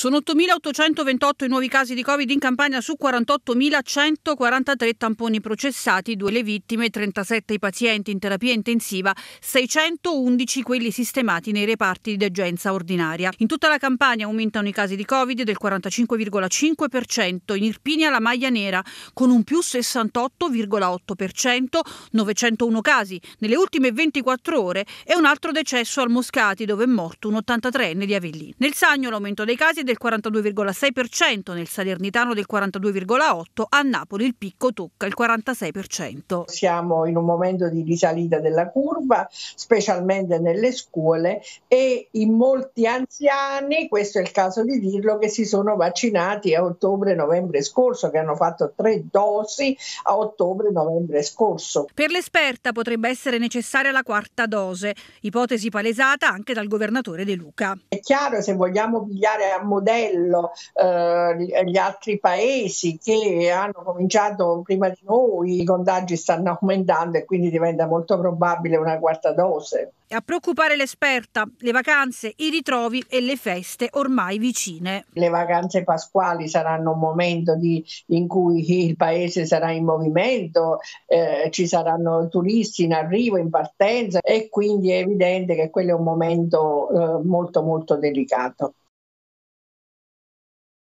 Sono 8.828 i nuovi casi di Covid in Campania su 48.143 tamponi processati, due le vittime, 37 i pazienti in terapia intensiva, 611 quelli sistemati nei reparti di degenza ordinaria. In tutta la Campania aumentano i casi di Covid del 45,5%, in Irpinia la maglia nera con un più 68,8%, 901 casi nelle ultime 24 ore e un altro decesso al Moscati dove è morto un 83enne di Avellino. Nel Sagno l'aumento dei casi è del 42,6%, nel Salernitano del 42,8%, a Napoli il picco tocca il 46%. Siamo in un momento di risalita della curva, specialmente nelle scuole e in molti anziani, questo è il caso di dirlo, che si sono vaccinati a ottobre-novembre scorso, che hanno fatto tre dosi a ottobre-novembre scorso. Per l'esperta potrebbe essere necessaria la quarta dose, ipotesi palesata anche dal governatore De Luca. È chiaro se vogliamo pigliare a motivo modello eh, gli altri paesi che hanno cominciato prima di noi, i contagi stanno aumentando e quindi diventa molto probabile una quarta dose. A preoccupare l'esperta, le vacanze, i ritrovi e le feste ormai vicine. Le vacanze pasquali saranno un momento di, in cui il paese sarà in movimento, eh, ci saranno turisti in arrivo, in partenza e quindi è evidente che quello è un momento eh, molto molto delicato.